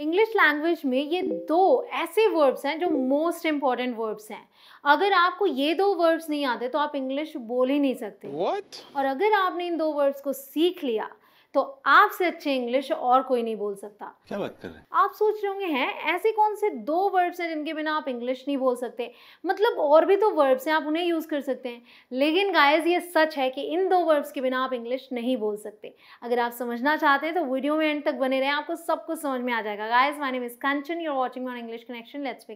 English language में ये दो ऐसे वर्ब्स हैं जो मोस्ट इम्पॉर्टेंट वर्ब्स हैं अगर आपको ये दो वर्ब्स नहीं आते तो आप इंग्लिश बोल ही नहीं सकते What? और अगर आपने इन दो वर्ब्स को सीख लिया तो आपसे अच्छे इंग्लिश और कोई नहीं बोल सकता क्या बात कर रहे हैं आप सोच रहे होंगे हैं ऐसे कौन से दो वर्ब्स हैं जिनके बिना आप इंग्लिश नहीं बोल सकते मतलब और भी तो वर्ब्स हैं आप उन्हें यूज़ कर सकते हैं लेकिन गायज ये सच है कि इन दो वर्ब्स के बिना आप इंग्लिश नहीं बोल सकते अगर आप समझना चाहते हैं तो वीडियो में एंड तक बने रहें आपको सब कुछ समझ में आ जाएगा guys my name is Kanchan you're watching on English connection let's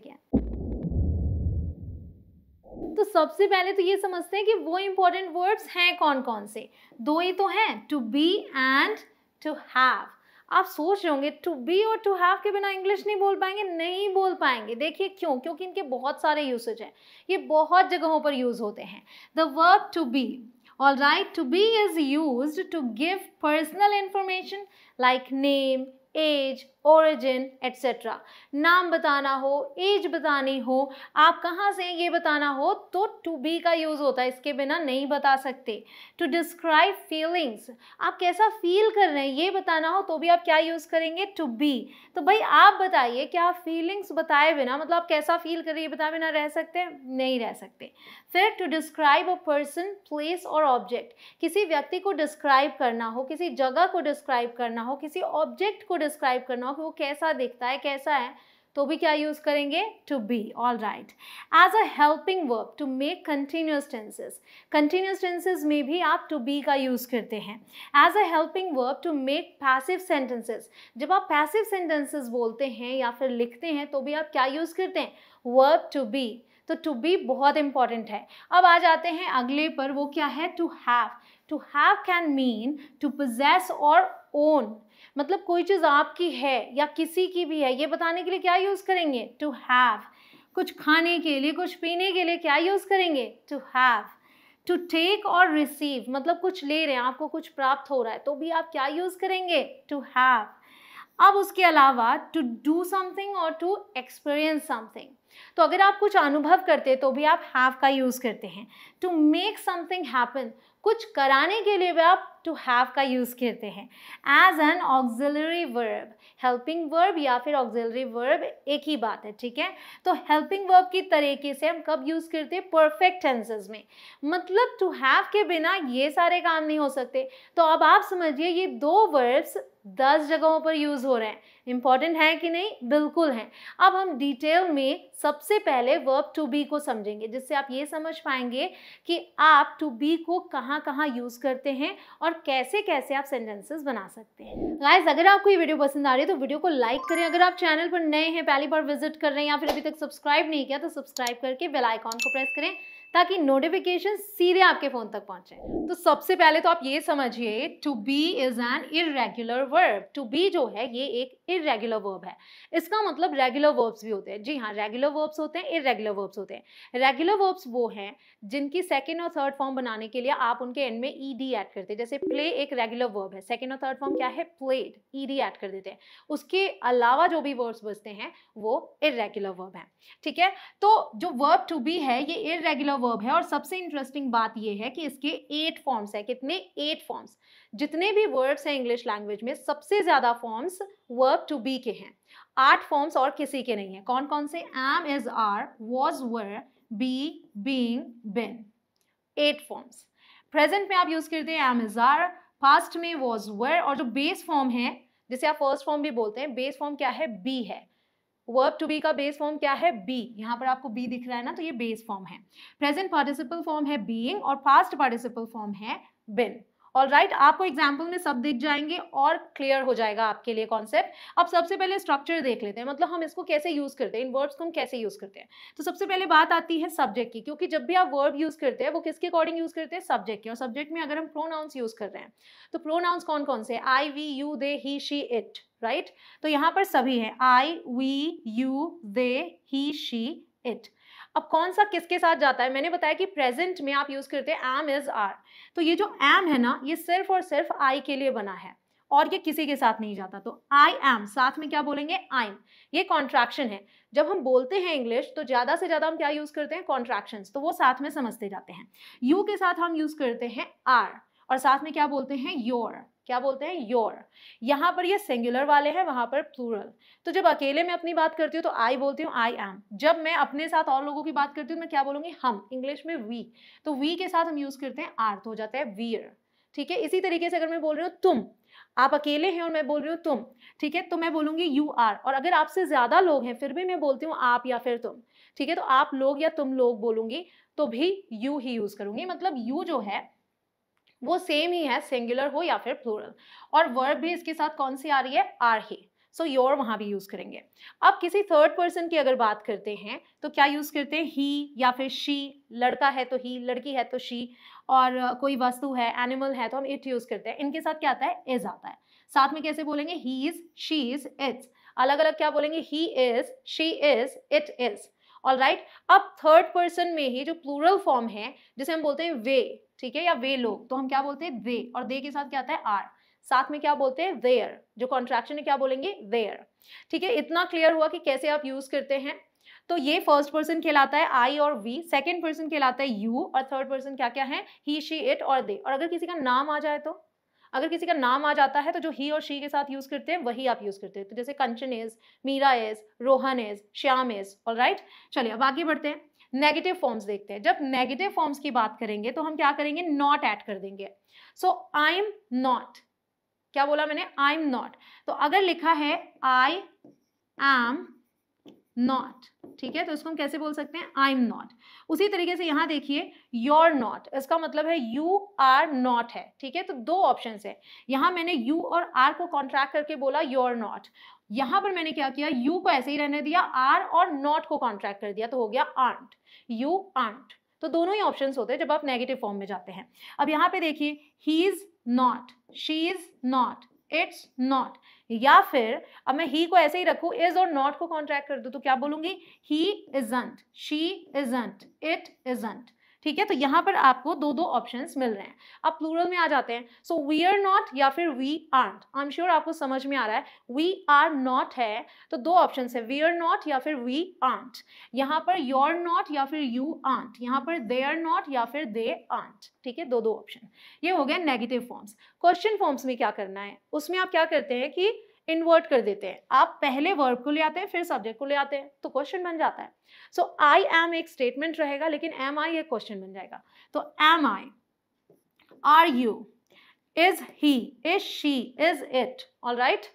तो सबसे पहले तो ये समझते हैं कि वो इंपॉर्टेंट वर्ड्स हैं कौन कौन से दो ही तो हैं to be and to have आप सोच रहे होंगे टू बी और टू हैव के बिना इंग्लिश नहीं बोल पाएंगे नहीं बोल पाएंगे देखिए क्यों क्योंकि इनके बहुत सारे यूसेज हैं ये बहुत जगहों पर यूज़ होते हैं the verb to be all right to be is use to give personal information like name age origin etcetera नाम बताना हो एज बतानी हो आप कहाँ से ये बताना हो तो टू बी का यूज़ होता है इसके बिना नहीं बता सकते टू डिस्क्राइब फीलिंग्स आप कैसा फील कर रहे हैं ये बताना हो तो भी आप क्या यूज़ करेंगे टू बी तो भाई आप बताइए क्या फीलिंग्स बताए बिना मतलब आप कैसा फील कर रहे हैं बताए बिना रह सकते हैं नहीं रह सकते फिर to describe a person place और ऑब्जेक्ट किसी व्यक्ति को डिस्क्राइब करना हो किसी जगह को डिस्क्राइब करना हो किसी ऑब्जेक्ट को डिस्क्राइब करना हो कि वो कैसा दिखता है कैसा है तो भी क्या यूज़ करेंगे to be all right as a helping verb to make continuous tenses continuous tenses में भी आप टू बी का यूज़ करते हैं as a helping verb to make passive sentences जब आप पैसिव सेंटेंसेज बोलते हैं या फिर लिखते हैं तो भी आप क्या यूज़ करते हैं वर्ब टू बी तो टू बी बहुत इंपॉर्टेंट है अब आ जाते हैं अगले पर वो क्या है to have to have can mean to possess और ओन मतलब कोई चीज़ आपकी है या किसी की भी है ये बताने के लिए क्या यूज़ करेंगे टू हैव कुछ खाने के लिए कुछ पीने के लिए क्या यूज़ करेंगे टू हैव टू टेक और रिसीव मतलब कुछ ले रहे हैं आपको कुछ प्राप्त हो रहा है तो भी आप क्या यूज़ करेंगे टू हैव अब उसके अलावा टू डू समथिंग और टू एक्सपीरियंस समथिंग तो अगर आप कुछ अनुभव करते हैं तो भी आप हैव का यूज़ करते हैं टू मेक समथिंग हैपन कुछ कराने के लिए भी आप टू हैव का यूज़ करते हैं as an auxiliary verb helping verb या फिर ऑक्जिलरी वर्ब एक ही बात है ठीक है तो हेल्पिंग वर्ब की तरीके से हम कब यूज़ करते हैं परफेक्ट टेंसेज में मतलब टू हैव के बिना ये सारे काम नहीं हो सकते तो अब आप समझिए ये दो वर्ब्स दस जगहों पर यूज़ हो रहे हैं इंपॉर्टेंट है कि नहीं बिल्कुल हैं अब हम डिटेल में सबसे पहले वर्ब टू बी को समझेंगे जिससे आप ये समझ पाएंगे कि आप टू बी को कहाँ कहाँ यूज़ करते हैं और कैसे कैसे आप सेंटेंसेस बना सकते हैं गाइज अगर आपको ये वीडियो पसंद आ रही है तो वीडियो को लाइक करें अगर आप चैनल पर नए हैं पहली बार विजिट कर रहे हैं या फिर अभी तक सब्सक्राइब नहीं किया तो सब्सक्राइब करके बेलाइकॉन को प्रेस करें ताकि नोटिफिकेशन सीधे आपके फ़ोन तक पहुंचे तो सबसे पहले तो आप ये समझिए to be is an irregular verb to be जो है ये एक इरेगुलर वर्ब है इसका मतलब रेगुलर वर्ब्स भी होते हैं जी हाँ रेगुलर वर्ब्स होते हैं इरेगुलर वर्ब्स होते हैं रेगुलर वर्ब्स वो हैं जिनकी सेकेंड और थर्ड फॉर्म बनाने के लिए आप उनके एंड में ई डी एड करते हैं जैसे प्ले एक रेगुलर वर्ब है सेकेंड और थर्ड फॉर्म क्या है प्लेड ई डी एड कर देते हैं उसके अलावा जो भी वर्ब्स बचते हैं वो इरेगुलर वर्ब है ठीक है तो जो वर्ब टू बी है ये इरेगुलर वर्ब है और सबसे इंटरेस्टिंग बात यह है कि इसके एट फॉर्म्स है कितने एट फॉर्म्स जितने भी वर्ब्स हैं इंग्लिश लैंग्वेज में सबसे ज़्यादा फॉर्म्स वर्ब टू बी के हैं आठ फॉर्म्स और किसी के नहीं है कौन कौन से am is are was were be being been eight forms present में आप यूज़ करते हैं एम इज आर पास्ट में वॉज वर और जो बेस फॉर्म है जिसे आप फर्स्ट फॉर्म भी बोलते हैं बेस फॉर्म क्या है बी है वर्ब टू बी का बेस फॉर्म क्या है बी यहाँ पर आपको बी दिख रहा है ना तो ये बेस फॉर्म है प्रेजेंट पार्टिसिपल फॉर्म है बीइंग और पास्ट पार्टिसिपल फॉर्म है बिन ऑल राइट right, आपको एग्जाम्पल में सब दिख जाएंगे और क्लियर हो जाएगा आपके लिए कॉन्सेप्ट अब सबसे पहले स्ट्रक्चर देख लेते हैं मतलब हम इसको कैसे यूज़ करते हैं इन वर्ड्स को हम कैसे यूज़ करते हैं तो सबसे पहले बात आती है सब्जेक्ट की क्योंकि जब भी आप वर्ब यूज़ करते हैं वो किसके अकॉर्डिंग यूज़ करते हैं सब्जेक्ट की और सब्जेक्ट में अगर हम प्रोनाउंस यूज़ कर रहे हैं तो प्रोनाउंस कौन कौन से I we you they he she it right तो यहाँ पर सभी हैं I we you they he she it अब कौन सा किसके साथ जाता है मैंने बताया कि प्रेजेंट में आप यूज़ करते हैं एम इज़ आर तो ये जो एम है ना ये सिर्फ और सिर्फ आई के लिए बना है और ये किसी के साथ नहीं जाता तो आई एम साथ में क्या बोलेंगे आई ये कॉन्ट्रैक्शन है जब हम बोलते हैं इंग्लिश तो ज़्यादा से ज़्यादा हम क्या यूज़ करते हैं कॉन्ट्रेक्शन तो वो साथ में समझते जाते हैं यू के साथ हम यूज़ करते हैं आर और साथ में क्या बोलते हैं योर क्या बोलते हैं योर यहाँ पर ये सिंगुलर वाले हैं वहाँ पर प्लूरल तो जब अकेले में अपनी बात करती हूँ तो आई बोलती हूँ आई एम जब मैं अपने साथ और लोगों की बात करती हूँ तो मैं क्या बोलूँगी हम इंग्लिश में वी तो वी के साथ हम यूज़ करते हैं आर तो हो जाता है वीयर ठीक है इसी तरीके से अगर मैं बोल रही हूँ तुम आप अकेले हैं और मैं बोल रही हूँ तुम ठीक है तो मैं बोलूँगी यू आर और अगर आपसे ज़्यादा लोग हैं फिर भी मैं बोलती हूँ आप या फिर तुम ठीक है तो आप लोग या तुम लोग बोलूँगी तो भी यू ही यूज़ करूँगी मतलब यू जो है वो सेम ही है सिंगुलर हो या फिर प्लूरल और वर्ब भी इसके साथ कौन सी आ रही है आर ही सो योर वहाँ भी यूज़ करेंगे अब किसी थर्ड पर्सन की अगर बात करते हैं तो क्या यूज़ करते हैं ही या फिर शी लड़का है तो ही लड़की है तो शी और कोई वस्तु है एनिमल है तो हम इट यूज़ करते हैं इनके साथ क्या आता है इज आता है साथ में कैसे बोलेंगे he is she is it's अलग अलग क्या बोलेंगे he is she is it is all right अब थर्ड पर्सन में ही जो प्लूरल फॉर्म है जिसे हम बोलते हैं वे ठीक है या वे लोग तो हम क्या बोलते हैं दे और दे के साथ क्या आता है आर साथ में क्या बोलते हैं देयर जो कॉन्ट्रैक्शन है क्या बोलेंगे देयर ठीक है इतना क्लियर हुआ कि कैसे आप यूज करते हैं तो ये फर्स्ट पर्सन कहलाता है आई और वी सेकेंड पर्सन कहलाता है यू और थर्ड पर्सन क्या क्या है ही शी इट और दे और अगर किसी का नाम आ जाए तो अगर किसी का नाम आ जाता है तो जो ही और शी के साथ यूज़ करते हैं वही आप यूज़ करते हैं तो जैसे Kanchan is Meera is Rohan is Shyam is all right चलिए अब आगे बढ़ते हैं नेगेटिव फॉर्म्स देखते हैं जब नेगेटिव फॉर्म्स की बात करेंगे तो हम क्या करेंगे नॉट ऐड कर देंगे सो आई एम नॉट क्या बोला मैंने आई एम नॉट तो अगर लिखा है आई एम नॉट ठीक है तो इसको हम कैसे बोल सकते हैं आई एम नॉट उसी तरीके से यहाँ देखिए योर नॉट इसका मतलब है यू आर नॉट है ठीक है तो दो ऑप्शन है यहाँ मैंने यू और आर को कॉन्ट्रैक्ट करके बोला योर नॉट यहाँ पर मैंने क्या किया यू को ऐसे ही रहने दिया आर और नॉट को कॉन्ट्रैक्ट कर दिया तो हो गया आंट यू आंट तो दोनों ही ऑप्शन होते हैं जब आप नेगेटिव फॉर्म में जाते हैं अब यहाँ पे देखिए he is not she is not it's not या फिर अब मैं ही को ऐसे ही रखू इज और नॉट को कॉन्ट्रैक्ट कर दू तो क्या बोलूंगी he isn't she isn't it isn't ठीक है तो यहाँ पर आपको दो दो ऑप्शंस मिल रहे हैं अब प्लूरल में आ जाते हैं सो वी आर नॉट या फिर we aren't I am sure आपको समझ में आ रहा है वी आर नॉट है तो दो ऑप्शन है वी आर नॉट या फिर वी आर्ट यहाँ पर योर नॉट या फिर यू आंट यहाँ पर दे आर नॉट या फिर दे आंट ठीक है दो दो ऑप्शन ये हो गए नेगेटिव फॉर्म्स क्वेश्चन फॉर्म्स में क्या करना है उसमें आप क्या करते हैं कि इन्वर्ट कर देते हैं आप पहले वर्ब को ले आते हैं फिर सब्जेक्ट को ले आते हैं तो क्वेश्चन बन जाता है सो आई एम एक स्टेटमेंट रहेगा लेकिन एम आई एक क्वेश्चन बन जाएगा तो am I are you is he is she is it all right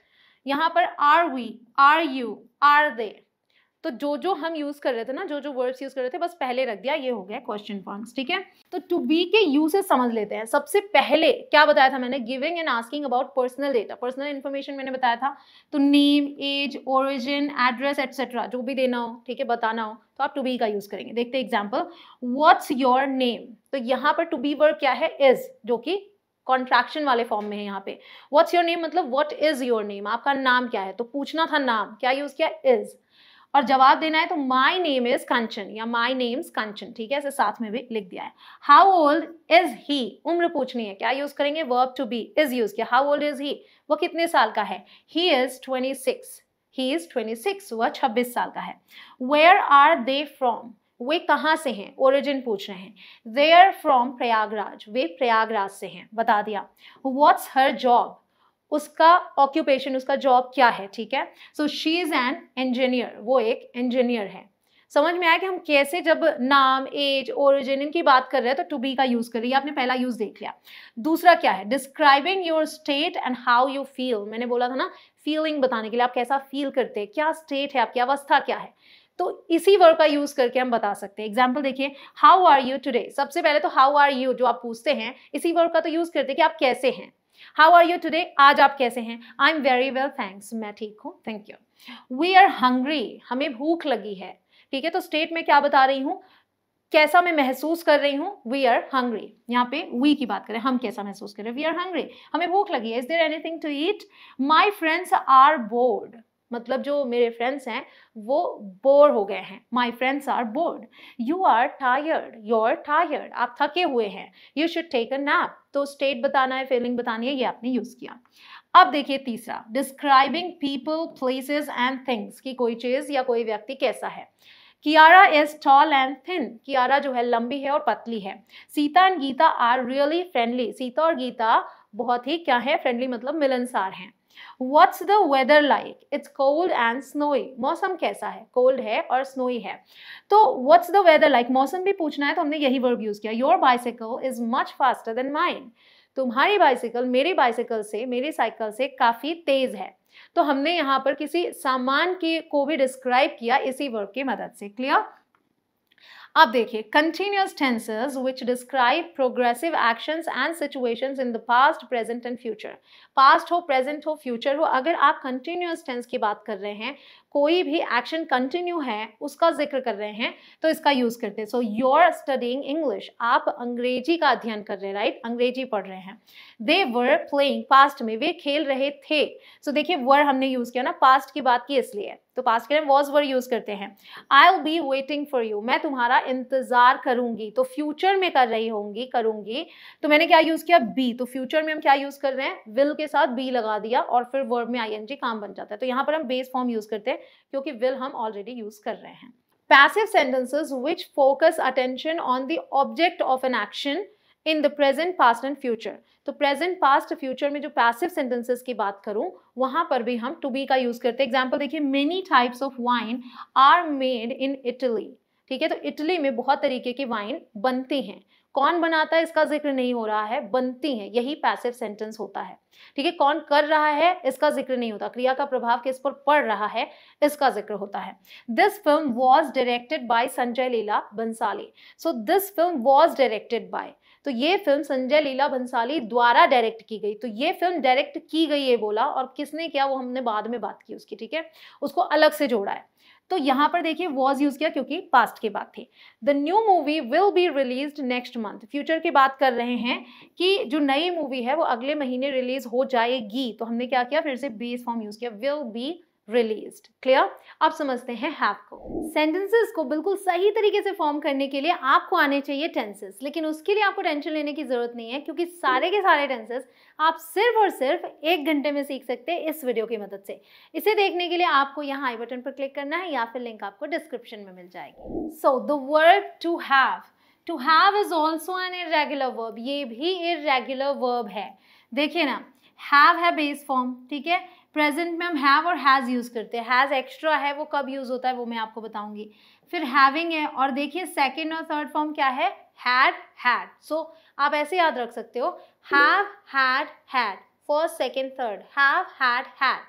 यहाँ पर are we are you are they तो जो जो हम यूज़ कर रहे थे ना जो जो वर्ड्स यूज़ कर रहे थे बस पहले रख दिया ये हो गया क्वेश्चन फॉर्म्स ठीक है तो टू बी के यूजेस समझ लेते हैं सबसे पहले क्या बताया था मैंने giving and asking about personal data personal information मैंने बताया था तो name age origin address etcetera जो भी देना हो ठीक है बताना हो तो आप टू बी का यूज़ करेंगे देखते एग्जाम्पल व्हाट्स योर नेम तो यहाँ पर टू बी वर्ड क्या है इज जो कि कॉन्ट्रैक्शन वाले फॉर्म में है यहाँ पे व्हाट्स योर नेम मतलब व्हाट इज योर नेम आपका नाम क्या है तो पूछना था नाम क्या यूज़ किया इज़ और जवाब देना है तो माई नेम इज कंचन या माई नेम्स कंचन ठीक है ऐसे साथ में भी लिख दिया है हाउ ओल्ड इज ही उम्र पूछनी है क्या यूज करेंगे verb to be is use किया हाउ ओल्ड इज ही वो कितने साल का है he is twenty six he is twenty six वह छब्बीस साल का है वेयर आर दे फ्रॉम वे कहाँ से हैं ओरिजिन पूछ रहे हैं दे आर फ्रॉम प्रयागराज वे प्रयागराज से हैं बता दिया वॉट्स हर जॉब उसका ऑक्यूपेशन उसका जॉब क्या है ठीक है so she is an engineer वो एक इंजीनियर है समझ में आया कि हम कैसे जब नाम एज ओरिजिन इनकी बात कर रहे हैं तो टू बी का यूज़ करिए आपने पहला यूज़ देख लिया दूसरा क्या है describing your state and how you feel मैंने बोला था ना फीलिंग बताने के लिए आप कैसा फील करते हैं क्या स्टेट है आपकी अवस्था क्या है तो इसी वर्ड का यूज़ करके हम बता सकते हैं एग्जाम्पल देखिए हाउ आर यू टूडे सबसे पहले तो हाउ आर यू जो आप पूछते हैं इसी वर्ड का तो यूज़ करते हैं कि आप कैसे हैं हाउ आर यू टुडे आज आप कैसे हैं I am very well thanks मैं ठीक हूँ thank you we are hungry हमें भूख लगी है ठीक है तो स्टेट में क्या बता रही हूँ कैसा मैं महसूस कर रही हूँ वी आर हंग्री यहाँ पे वी की बात करें हम कैसा महसूस कर रहे हैं वी आर हंग्री हमें भूख लगी है is there anything to eat my friends are bored मतलब जो मेरे फ्रेंड्स हैं वो बोर हो गए हैं my friends are bored you are tired you are tired आप थके हुए हैं you should take a nap तो स्टेट बताना है फीलिंग बतानी है ये आपने यूज़ किया अब देखिए तीसरा describing people places and things कि कोई चीज़ या कोई व्यक्ति कैसा है Kiara is tall and thin Kiara जो है लंबी है और पतली है Sita and Gita are really friendly Sita और गीता बहुत ही क्या है फ्रेंडली मतलब मिलनसार हैं What's the weather like? It's cold and snowy. मौसम कैसा है Cold है और snowy है तो what's the weather like? मौसम भी पूछना है तो हमने यही वर्ब यूज़ किया Your bicycle is much faster than mine. तुम्हारी बाइसिकल मेरी बाइसिकल से मेरी साइकिल से काफ़ी तेज़ है तो हमने यहाँ पर किसी सामान की को भी डिस्क्राइब किया इसी वर्ब की मदद से क्लियर अब देखिए continuous tenses which describe progressive actions and situations in the past present and future past हो प्रेजेंट हो फ्यूचर हो अगर आप कंटिन्यूस टेंस की बात कर रहे हैं कोई भी एक्शन कंटिन्यू है उसका जिक्र कर रहे हैं तो इसका यूज़ करते हैं सो योर स्टडिंग इंग्लिश आप अंग्रेजी का अध्ययन कर रहे हैं राइट अंग्रेजी पढ़ रहे हैं दे वर प्लेइंग पास्ट में वे खेल रहे थे सो so, देखिए वर हमने यूज़ किया ना पास्ट की बात की इसलिए तो पास्ट के वॉज वर यूज़ करते हैं I will be waiting for you मैं तुम्हारा इंतज़ार करूंगी तो फ्यूचर में कर रही होंगी करूंगी तो मैंने क्या यूज़ किया बी तो फ्यूचर में हम क्या यूज़ कर रहे हैं विल के साथ बी लगा दिया और फिर वर्ब में आई काम बन जाता है तो यहाँ पर हम बेस फॉर्म यूज़ करते हैं क्योंकि विल हम ऑलरेडी यूज कर रहे हैं passive sentences which focus attention on the object of an action in the present past and future तो प्रेजेंट पास्ट फ्यूचर में जो पैसिव सेंटेंसेस की बात करूं वहां पर भी हम टू बी का यूज करते हैं एग्जाम्पल देखिए many types of wine are made in Italy ठीक है तो इटली में बहुत तरीके की वाइन बनती हैं कौन बनाता है इसका जिक्र नहीं हो रहा है बनती है यही पैसिव सेंटेंस होता है ठीक है कौन कर रहा है इसका जिक्र नहीं होता क्रिया का प्रभाव किस पर पड़ रहा है इसका जिक्र होता है this film was directed by Sanjay Leela Bhansali so this film was directed by तो ये फिल्म संजय लीला भंसाली द्वारा डायरेक्ट की गई तो ये फिल्म डायरेक्ट की गई है बोला और किसने क्या वो हमने बाद में बात की उसकी ठीक है उसको अलग से जोड़ा है तो यहाँ पर देखिए वॉज यूज किया क्योंकि पास्ट की बात थी the new movie will be release next month future की बात कर रहे हैं कि जो नई मूवी है वो अगले महीने रिलीज हो जाएगी तो हमने क्या किया फिर से बेस फॉर्म यूज किया विल बी रिलीज्ड क्लियर आप समझते हैं हैव को सेंटेंसेस को बिल्कुल सही तरीके से फॉर्म करने के लिए आपको आने चाहिए टेंसेस लेकिन उसके लिए आपको टेंशन लेने की ज़रूरत नहीं है क्योंकि सारे के सारे टेंसेस आप सिर्फ और सिर्फ एक घंटे में सीख सकते हैं इस वीडियो की मदद से इसे देखने के लिए आपको यहाँ आई बटन पर क्लिक करना है या फिर लिंक आपको डिस्क्रिप्शन में मिल जाएगी so the word to have to have is also an irregular verb ये भी इरेग्युलर वर्ब है देखिए ना हैव है बेस फॉर्म ठीक है प्रेजेंट में हम हैव और हैज़ यूज़ करते हैं हैज़ एक्स्ट्रा है वो कब यूज़ होता है वो मैं आपको बताऊंगी फिर हैविंग है और देखिए सेकेंड और थर्ड फॉर्म क्या है हैड हैड सो आप ऐसे याद रख सकते हो have had had first second third have had had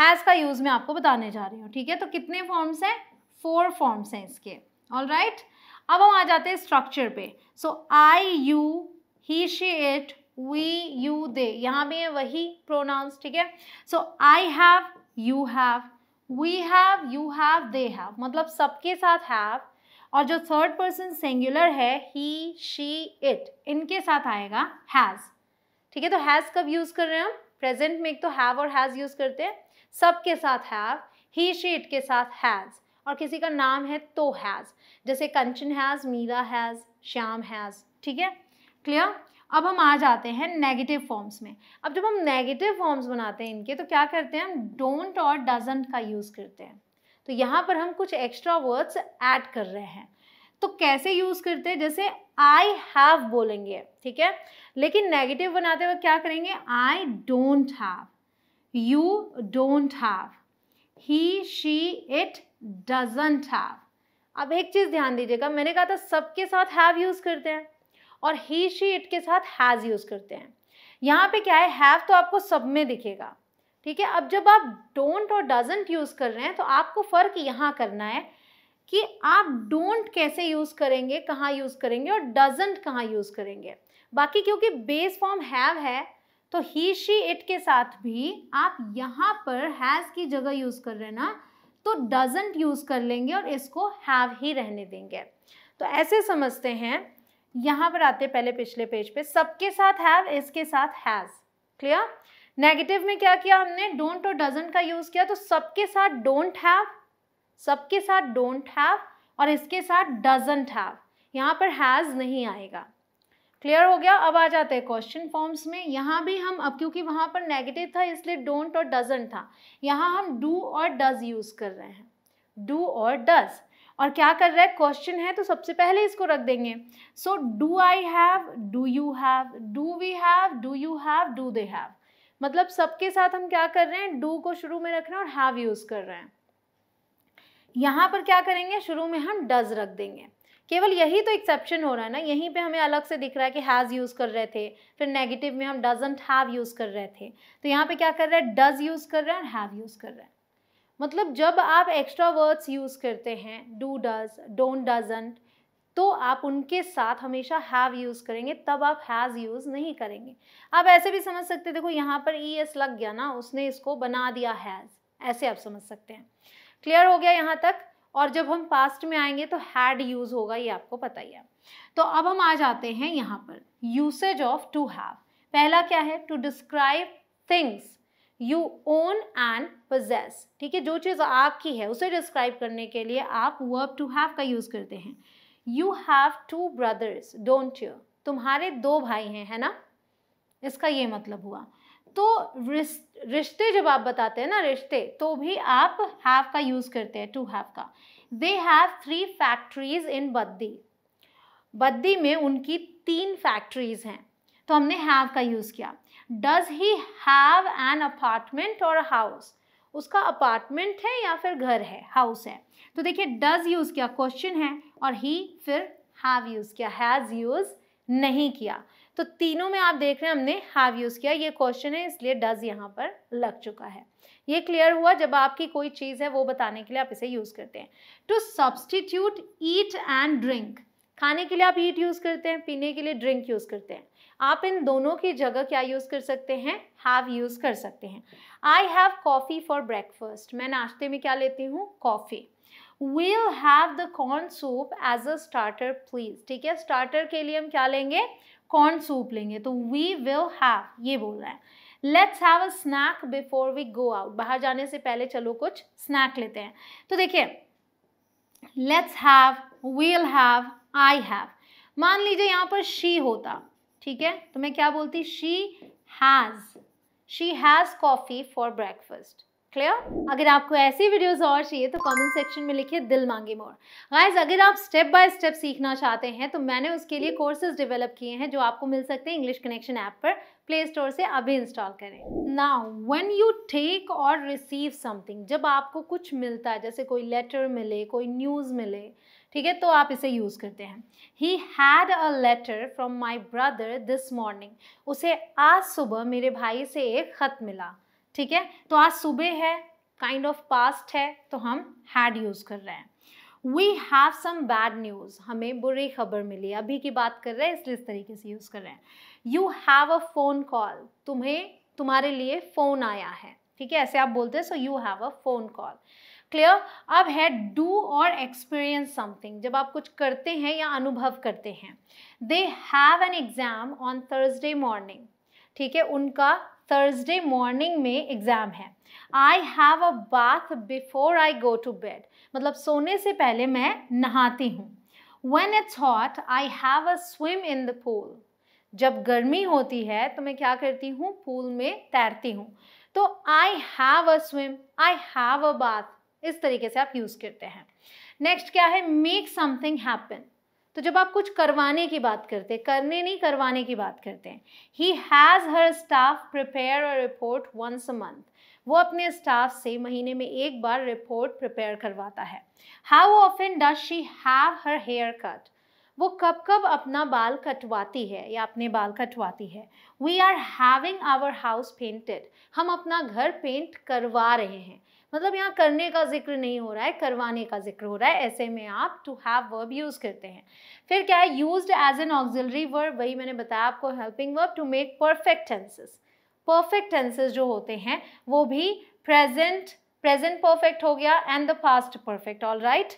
has का यूज़ मैं आपको बताने जा रही हूँ ठीक है तो कितने फॉर्म्स हैं फोर फॉर्म्स हैं इसके ऑल राइट right? अब हम आ जाते हैं स्ट्रक्चर पे so I you he she it we you they यहाँ भी है वही प्रोनाउंस ठीक है so I have you have we have you have they have मतलब सबके साथ हैव और जो थर्ड पर्सन सेंगुलर है ही शी इट इनके साथ आएगा हैज़ ठीक है तो हैज़ कब यूज़ कर रहे हैं हम प्रेजेंट में एक तो हैव और हैज़ यूज़ करते हैं सबके साथ हैव ही शी इट के साथ हैज़ और किसी का नाम है तो हैज़ जैसे Kanchan has Meera has Shyam has ठीक है क्लियर अब हम आ जाते हैं नेगेटिव फॉर्म्स में अब जब हम नेगेटिव फॉर्म्स बनाते हैं इनके तो क्या करते हैं हम डोंट और डजेंट का यूज़ करते हैं तो यहाँ पर हम कुछ एक्स्ट्रा वर्ड्स ऐड कर रहे हैं तो कैसे यूज़ करते हैं जैसे आई हैव बोलेंगे ठीक है लेकिन नेगेटिव बनाते वक्त क्या करेंगे I don't have you don't have he she it doesn't have अब एक चीज़ ध्यान दीजिएगा मैंने कहा था सबके साथ हैव यूज़ करते हैं और ही शी इट के साथ हैज़ यूज़ करते हैं यहाँ पे क्या है हैव तो आपको सब में दिखेगा ठीक है अब जब आप डोंट और डजेंट यूज़ कर रहे हैं तो आपको फ़र्क यहाँ करना है कि आप डोंट कैसे यूज़ करेंगे कहाँ यूज़ करेंगे और डजेंट कहाँ यूज़ करेंगे बाकी क्योंकि बेस फॉर्म हैव है तो ही शी इट के साथ भी आप यहाँ पर हैज़ की जगह यूज़ कर रहे हैं ना तो डजेंट यूज़ कर लेंगे और इसको हैव ही रहने देंगे तो ऐसे समझते हैं यहाँ पर आते पहले पिछले पेज पे सबके साथ हैव इसके साथ हैज़ क्लियर नेगेटिव में क्या किया हमने डोंट और डजेंट का यूज़ किया तो सबके साथ डोंट हैव सबके साथ डोंट हैव और इसके साथ डजेंट हैव यहां पर हैज़ नहीं आएगा क्लियर हो गया अब आ जाते हैं क्वेश्चन फॉर्म्स में यहाँ भी हम अब क्योंकि वहाँ पर नेगेटिव था इसलिए डोंट और डजेंट था यहाँ हम डू और डज यूज़ कर रहे हैं डू और डज़ और क्या कर रहा है क्वेश्चन है तो सबसे पहले इसको रख देंगे so do I have do you have do we have do you have do they have मतलब सबके साथ हम क्या कर रहे हैं डू को शुरू में रख रहे हैं और हैव यूज़ कर रहे हैं यहाँ पर क्या करेंगे शुरू में हम डज रख देंगे केवल यही तो एक्सेप्शन हो रहा है ना यहीं पे हमें अलग से दिख रहा है कि हैज़ यूज़ कर रहे थे फिर नेगेटिव में हम डजेंट हैव यूज़ कर रहे थे तो यहाँ पे क्या कर रहा है डज यूज़ कर रहे हैं और हैव यूज़ कर रहे हैं मतलब जब आप एक्स्ट्रा वर्ड्स यूज़ करते हैं डू डज डोंट डजेंट तो आप उनके साथ हमेशा हैव यूज़ करेंगे तब आप हैज़ यूज़ नहीं करेंगे आप ऐसे भी समझ सकते हैं देखो यहाँ पर ई एस लग गया ना उसने इसको बना दिया हैज़ ऐसे आप समझ सकते हैं क्लियर हो गया यहाँ तक और जब हम पास्ट में आएंगे तो हैड यूज़ होगा ये आपको पता ही है तो अब हम आ जाते हैं यहाँ पर यूसेज ऑफ टू हैव पहला क्या है to describe things you own and possess ठीक है जो चीज़ आपकी है उसे डिस्क्राइब करने के लिए आप वर्ब टू हैव का यूज़ करते हैं you have two brothers don't you तुम्हारे दो भाई हैं है ना इसका ये मतलब हुआ तो रिश्ते जब आप बताते हैं ना रिश्ते तो भी आप हैव का यूज़ करते हैं टू हैव का they have three factories in Baddi Baddi में उनकी तीन फैक्ट्रीज हैं तो हमने हैव का यूज़ किया does he have an apartment or house उसका अपार्टमेंट है या फिर घर है हाउस है तो देखिए डज यूज़ क्या क्वेश्चन है और ही फिर हैव यूज़ किया हैज़ यूज़ नहीं किया तो तीनों में आप देख रहे हैं हमने हैव यूज़ किया ये क्वेश्चन है इसलिए डज यहाँ पर लग चुका है ये क्लियर हुआ जब आपकी कोई चीज़ है वो बताने के लिए आप इसे यूज़ करते हैं to substitute eat and drink खाने के लिए आप ईट यूज़ करते हैं पीने के लिए ड्रिंक यूज़ करते हैं आप इन दोनों की जगह क्या यूज़ कर सकते हैं हैव यूज़ कर सकते हैं I have coffee for breakfast मैं नाश्ते में क्या लेती हूँ coffee we'll have the corn soup as a starter please ठीक है स्टार्टर के लिए हम क्या लेंगे कॉर्न सूप लेंगे तो वी विल हैव ये बोल रहे है let's have a snack before we go out बाहर जाने से पहले चलो कुछ स्नैक लेते हैं तो देखिए let's have we'll have I have मान लीजिए यहाँ पर शी होता ठीक है तो मैं क्या बोलती she has she has coffee for breakfast clear अगर आपको ऐसी वीडियोस और चाहिए तो कमेंट सेक्शन में लिखिए दिल मांगे मोर गाइज अगर आप स्टेप बाय स्टेप सीखना चाहते हैं तो मैंने उसके लिए कोर्सेज डेवलप किए हैं जो आपको मिल सकते हैं इंग्लिश कनेक्शन ऐप पर प्ले स्टोर से अभी इंस्टॉल करें नाउ व्हेन यू टेक और रिसीव समथिंग जब आपको कुछ मिलता है जैसे कोई लेटर मिले कोई न्यूज़ मिले ठीक है तो आप इसे यूज़ करते हैं he had a letter from my brother this morning उसे आज सुबह मेरे भाई से एक ख़त मिला ठीक है तो आज सुबह है काइंड ऑफ पास्ट है तो हम हैड यूज़ कर रहे हैं we have some bad news हमें बुरी खबर मिली अभी की बात कर रहे हैं इसलिए इस तरीके से यूज़ कर रहे हैं you have a phone call तुम्हें तुम्हारे लिए फ़ोन आया है ठीक है ऐसे आप बोलते हैं so you have a phone call clear अब है डू और एक्सपीरियंस समथिंग जब आप कुछ करते हैं या अनुभव करते हैं they have an exam on Thursday morning ठीक है उनका थर्सडे मॉर्निंग में एग्ज़ाम है I have a bath before I go to bed मतलब सोने से पहले मैं नहाती हूँ when it's hot I have a swim in the pool जब गर्मी होती है तो मैं क्या करती हूँ पूल में तैरती हूँ तो I have a swim I have a bath इस तरीके से आप यूज़ करते हैं नेक्स्ट क्या है मेक समथिंग हैपन तो जब आप कुछ करवाने की बात करते हैं करने नहीं करवाने की बात करते हैं he has her staff prepare a report once a month वो अपने स्टाफ से महीने में एक बार रिपोर्ट प्रिपेयर करवाता है how often does she have her hair cut वो कब कब अपना बाल कटवाती है या अपने बाल कटवाती है we are having our house painted हम अपना घर पेंट करवा रहे हैं मतलब यहाँ करने का जिक्र नहीं हो रहा है करवाने का जिक्र हो रहा है ऐसे में आप टू हैव वर्ब यूज़ करते हैं फिर क्या है use as an auxiliary verb वही मैंने बताया आपको helping verb to make perfect tenses perfect tenses जो होते हैं वो भी प्रेजेंट प्रेजेंट परफेक्ट हो गया and the past perfect all right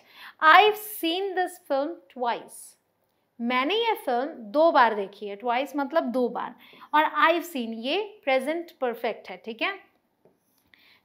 I seen this film twice मैंने ये फिल्म दो बार देखी है ट्वाइस मतलब दो बार और आईव सीन ये प्रेजेंट परफेक्ट है ठीक है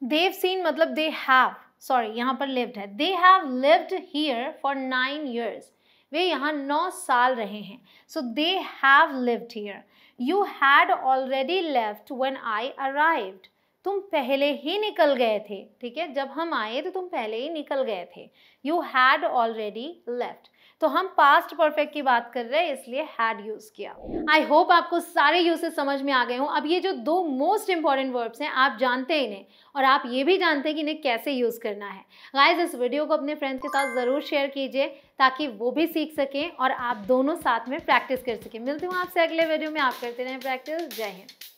देव सीन मतलब दे हैव सॉरी यहाँ पर लिव्ड है they have lived here for nine years वे यहाँ नौ साल रहे हैं so they have lived here you had already left when I arrived तुम पहले ही निकल गए थे ठीक है जब हम आए तो तुम पहले ही निकल गए थे यू हैड ऑलरेडी लेफ्ट तो हम पास्ट परफेक्ट की बात कर रहे हैं इसलिए हैड यूज़ किया आई होप आपको सारे यूसेज समझ में आ गए हों अब ये जो दो मोस्ट इंपॉर्टेंट वर्ब्स हैं आप जानते हैं इन्हें और आप ये भी जानते हैं कि इन्हें कैसे यूज़ करना है गाइज इस वीडियो को अपने फ्रेंड्स के साथ ज़रूर शेयर कीजिए ताकि वो भी सीख सकें और आप दोनों साथ में प्रैक्टिस कर सकें मिलती हूँ आपसे अगले वीडियो में आप करते रहें प्रैक्टिस जय हिंद